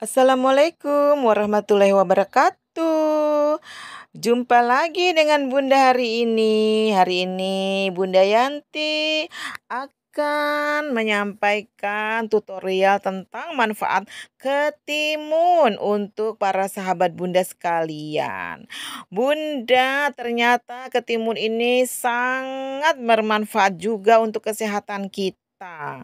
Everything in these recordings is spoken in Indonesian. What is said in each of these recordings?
Assalamualaikum warahmatullahi wabarakatuh. Jumpa lagi dengan Bunda hari ini. Hari ini Bunda Yanti akan menyampaikan tutorial tentang manfaat ketimun untuk para sahabat Bunda sekalian. Bunda, ternyata ketimun ini sangat bermanfaat juga untuk kesehatan kita kita.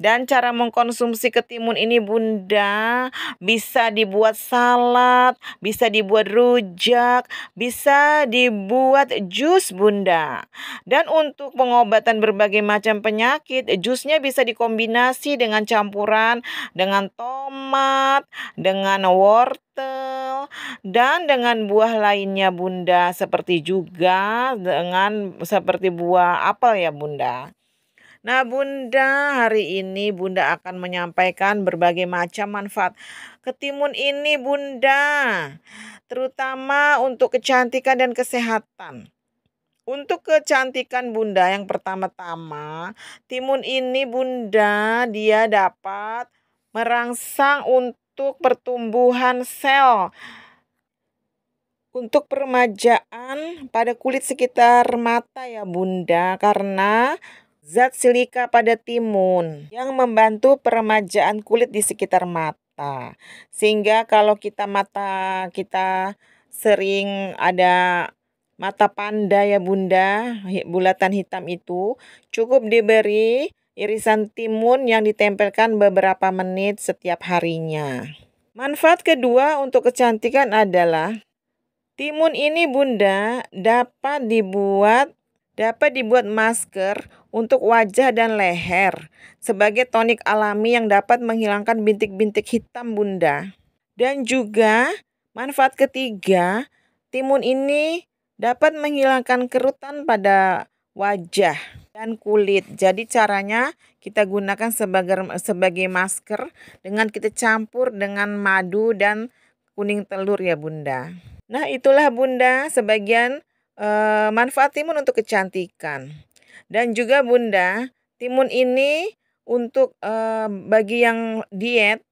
Dan cara mengkonsumsi ketimun ini Bunda bisa dibuat salad, bisa dibuat rujak, bisa dibuat jus Bunda. Dan untuk pengobatan berbagai macam penyakit, jusnya bisa dikombinasi dengan campuran dengan tomat, dengan wortel, dan dengan buah lainnya Bunda seperti juga dengan seperti buah apel ya Bunda. Nah, Bunda, hari ini Bunda akan menyampaikan berbagai macam manfaat ketimun ini, Bunda, terutama untuk kecantikan dan kesehatan. Untuk kecantikan bunda yang pertama-tama, timun ini bunda dia dapat merangsang untuk pertumbuhan sel untuk peremajaan pada kulit sekitar mata ya bunda karena zat silika pada timun yang membantu peremajaan kulit di sekitar mata. Sehingga kalau kita mata kita sering ada mata panda ya bunda, bulatan hitam itu cukup diberi irisan timun yang ditempelkan beberapa menit setiap harinya. Manfaat kedua untuk kecantikan adalah timun ini bunda dapat dibuat dapat dibuat masker untuk wajah dan leher sebagai tonik alami yang dapat menghilangkan bintik-bintik hitam bunda. Dan juga manfaat ketiga, timun ini dapat menghilangkan kerutan pada wajah dan kulit. Jadi caranya kita gunakan sebagai sebagai masker dengan kita campur dengan madu dan kuning telur ya bunda. Nah itulah bunda sebagian e, manfaat timun untuk kecantikan. Dan juga Bunda, timun ini untuk e, bagi yang diet,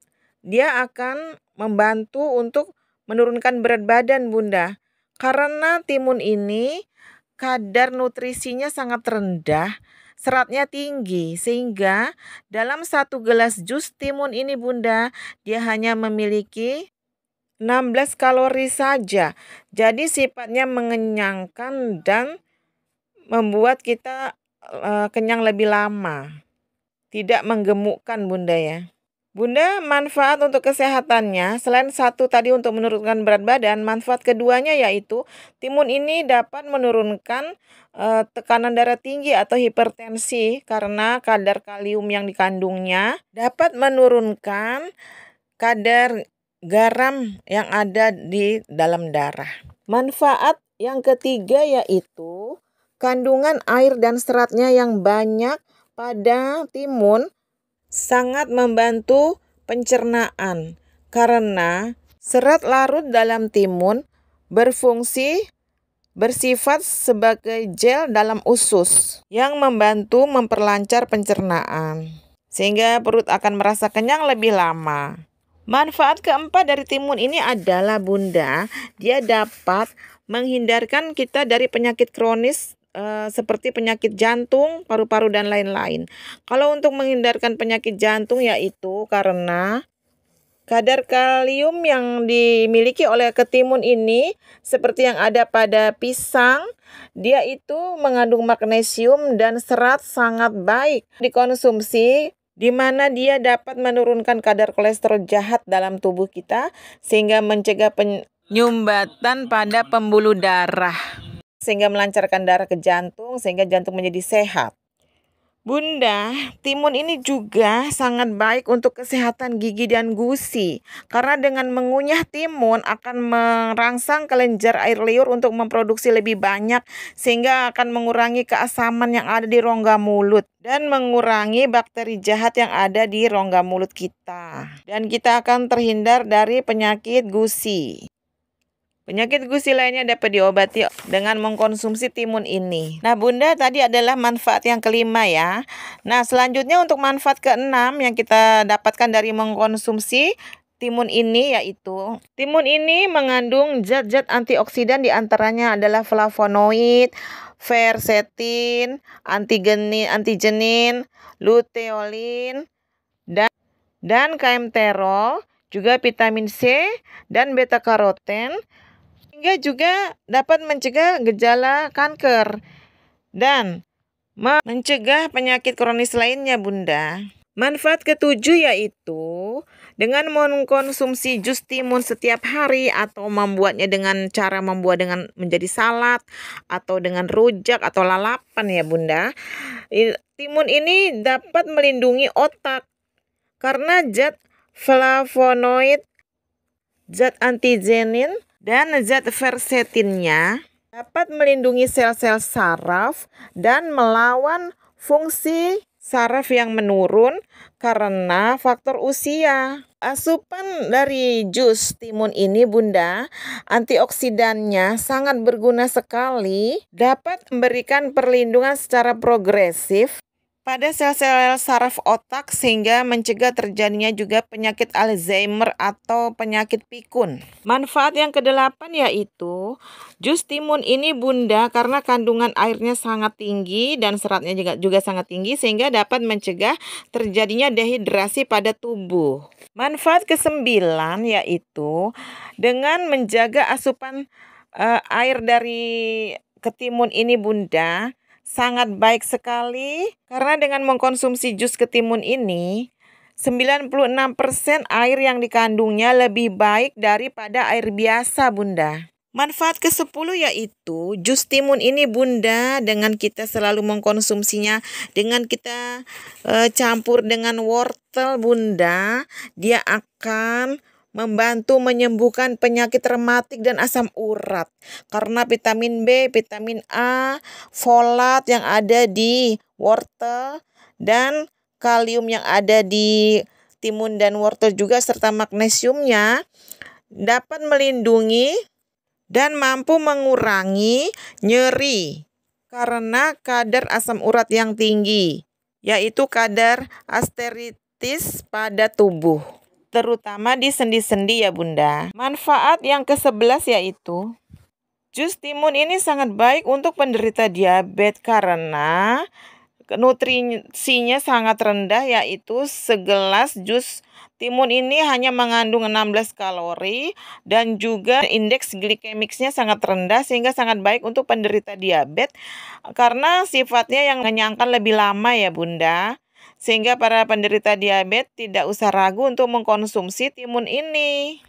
dia akan membantu untuk menurunkan berat badan Bunda. Karena timun ini kadar nutrisinya sangat rendah, seratnya tinggi sehingga dalam satu gelas jus timun ini Bunda, dia hanya memiliki 16 kalori saja. Jadi sifatnya mengenyangkan dan membuat kita uh, kenyang lebih lama. Tidak menggemukkan Bunda ya. Bunda, manfaat untuk kesehatannya, selain satu tadi untuk menurunkan berat badan, manfaat keduanya yaitu timun ini dapat menurunkan uh, tekanan darah tinggi atau hipertensi karena kadar kalium yang dikandungnya dapat menurunkan kadar garam yang ada di dalam darah. Manfaat yang ketiga yaitu Kandungan air dan seratnya yang banyak pada timun sangat membantu pencernaan karena serat larut dalam timun berfungsi bersifat sebagai gel dalam usus yang membantu memperlancar pencernaan sehingga perut akan merasa kenyang lebih lama. Manfaat keempat dari timun ini adalah bunda, dia dapat menghindarkan kita dari penyakit kronis Eh, seperti penyakit jantung, paru-paru dan lain-lain. Kalau untuk menghindarkan penyakit jantung yaitu karena kadar kalium yang dimiliki oleh ketimun ini seperti yang ada pada pisang, dia itu mengandung magnesium dan serat sangat baik dikonsumsi di mana dia dapat menurunkan kadar kolesterol jahat dalam tubuh kita sehingga mencegah penyumbatan pada pembuluh darah sehingga melancarkan darah ke jantung sehingga jantung menjadi sehat. Bunda, timun ini juga sangat baik untuk kesehatan gigi dan gusi karena dengan mengunyah timun akan merangsang kelenjar air liur untuk memproduksi lebih banyak sehingga akan mengurangi keasaman yang ada di rongga mulut dan mengurangi bakteri jahat yang ada di rongga mulut kita. Dan kita akan terhindar dari penyakit gusi. Penyakit gusi lainnya dapat diobati dengan mengkonsumsi timun ini. Nah, Bunda tadi adalah manfaat yang kelima ya. Nah, selanjutnya untuk manfaat keenam yang kita dapatkan dari mengkonsumsi timun ini yaitu timun ini mengandung zat-zat antioksidan diantaranya adalah flavonoid, versetin, antigenin, antigenin, luteolin, dan dan kaemterol, juga vitamin C dan beta karoten Olahraga juga dapat mencegah gejala kanker dan mencegah penyakit kronis lainnya, Bunda. Manfaat ketujuh yaitu dengan mengkonsumsi jus timun setiap hari atau membuatnya dengan cara membuat dengan menjadi salad atau dengan rujak atau lalapan ya Bunda. Timun ini dapat melindungi otak karena zat flavonoid, zat antigenin dan zat versetinnya dapat melindungi sel-sel saraf dan melawan fungsi saraf yang menurun karena faktor usia. Asupan dari jus timun ini Bunda, antioksidannya sangat berguna sekali, dapat memberikan perlindungan secara progresif pada sel-sel saraf otak sehingga mencegah terjadinya juga penyakit Alzheimer atau penyakit pikun. Manfaat yang kedelapan yaitu jus timun ini bunda karena kandungan airnya sangat tinggi dan seratnya juga, juga sangat tinggi sehingga dapat mencegah terjadinya dehidrasi pada tubuh. Manfaat kesembilan yaitu dengan menjaga asupan uh, air dari ketimun ini bunda sangat baik sekali karena dengan mengkonsumsi jus ketimun ini 96% air yang dikandungnya lebih baik daripada air biasa Bunda. Manfaat ke sepuluh yaitu jus timun ini Bunda dengan kita selalu mengkonsumsinya dengan kita e, campur dengan wortel Bunda dia akan membantu menyembuhkan penyakit rematik dan asam urat karena vitamin B, vitamin A, folat yang ada di wortel dan kalium yang ada di timun dan wortel juga serta magnesiumnya dapat melindungi dan mampu mengurangi nyeri karena kadar asam urat yang tinggi yaitu kadar asteritis pada tubuh terutama di sendi-sendi ya Bunda. Manfaat yang ke-11 yaitu jus timun ini sangat baik untuk penderita diabetes karena nutrisinya sangat rendah yaitu segelas jus timun ini hanya mengandung 16 kalori dan juga indeks glikemiknya sangat rendah sehingga sangat baik untuk penderita diabetes karena sifatnya yang menyangkal lebih lama ya Bunda sehingga para penderita diabetes tidak usah ragu untuk mengkonsumsi timun ini.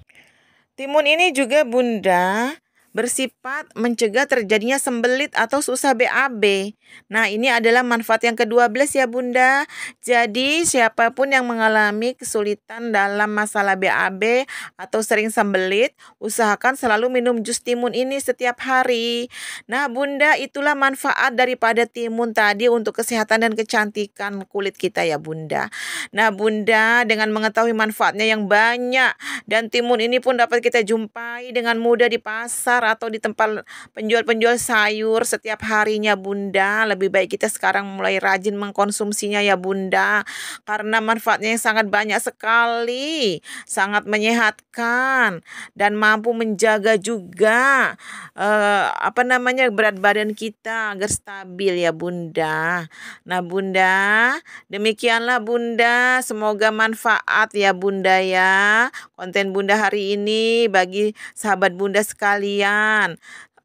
Timun ini juga bunda bersifat mencegah terjadinya sembelit atau susah BAB. Nah, ini adalah manfaat yang ke-12 ya Bunda. Jadi, siapapun yang mengalami kesulitan dalam masalah BAB atau sering sembelit, usahakan selalu minum jus timun ini setiap hari. Nah, Bunda, itulah manfaat daripada timun tadi untuk kesehatan dan kecantikan kulit kita ya Bunda. Nah, Bunda, dengan mengetahui manfaatnya yang banyak dan timun ini pun dapat kita jumpai dengan mudah di pasar atau di tempat penjual-penjual sayur setiap harinya Bunda. Lebih baik kita sekarang mulai rajin mengkonsumsinya ya Bunda. Karena manfaatnya yang sangat banyak sekali. Sangat menyehatkan dan mampu menjaga juga eh, apa namanya berat badan kita agar stabil ya Bunda. Nah Bunda, demikianlah Bunda. Semoga manfaat ya Bunda ya. Konten Bunda hari ini bagi sahabat Bunda sekalian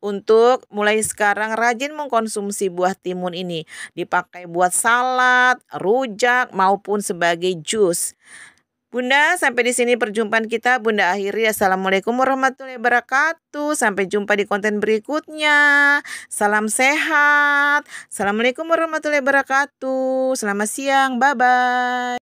untuk mulai sekarang rajin mengkonsumsi buah timun ini. Dipakai buat salad, rujak, maupun sebagai jus. Bunda, sampai di sini perjumpaan kita. Bunda akhiri. Assalamualaikum warahmatullahi wabarakatuh. Sampai jumpa di konten berikutnya. Salam sehat. Assalamualaikum warahmatullahi wabarakatuh. Selamat siang. Bye-bye.